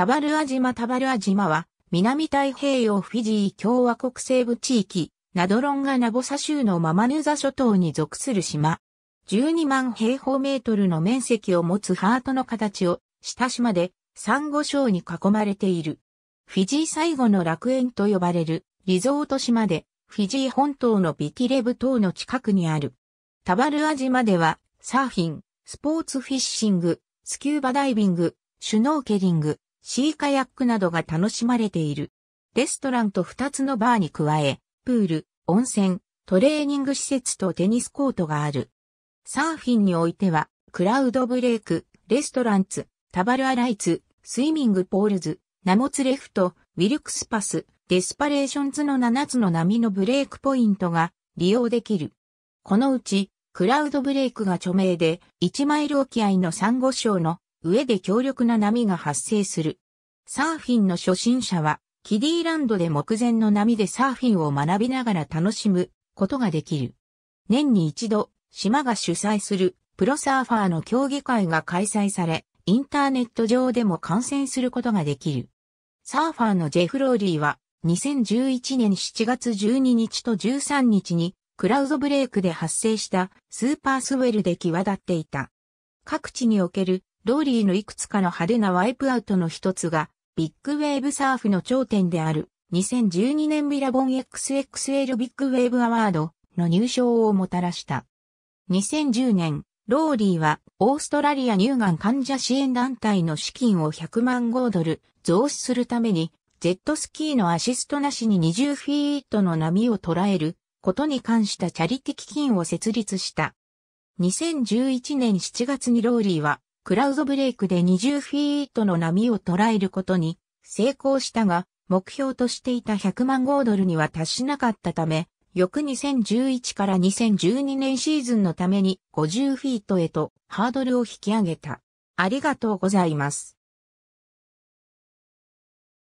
タバルア島タバルア島は、南太平洋フィジー共和国西部地域、ナドロンガナボサ州のママヌザ諸島に属する島。12万平方メートルの面積を持つハートの形を下島で、サンゴ礁に囲まれている。フィジー最後の楽園と呼ばれるリゾート島で、フィジー本島のビティレブ島の近くにある。タバルア島では、サーフィン、スポーツフィッシング、スキューバダイビング、シュノーケリング、シーカヤックなどが楽しまれている。レストランと2つのバーに加え、プール、温泉、トレーニング施設とテニスコートがある。サーフィンにおいては、クラウドブレイク、レストランツ、タバルアライツ、スイミングポールズ、ナモツレフト、ウィルクスパス、デスパレーションズの7つの波のブレイクポイントが利用できる。このうち、クラウドブレイクが著名で、1マイル沖合のサンゴ礁の上で強力な波が発生する。サーフィンの初心者は、キディランドで目前の波でサーフィンを学びながら楽しむことができる。年に一度、島が主催するプロサーファーの競技会が開催され、インターネット上でも観戦することができる。サーファーのジェフ・ローリーは、2011年7月12日と13日に、クラウドブレイクで発生したスーパースウェルで際立っていた。各地におけるローリーのいくつかの派手なワイプアウトの一つが、ビッグウェーブサーフの頂点である、2012年ビラボン XXL ビッグウェーブアワードの入賞をもたらした。2010年、ローリーは、オーストラリア乳がん患者支援団体の資金を100万豪ドル増資するために、ジェットスキーのアシストなしに20フィートの波を捉えることに関したチャリティ基金を設立した。2011年7月にローリーはクラウドブレイクで20フィートの波を捉えることに成功したが、目標としていた100万豪ドルには達しなかったため、翌2011から2012年シーズンのために50フィートへとハードルを引き上げた。ありがとうございます。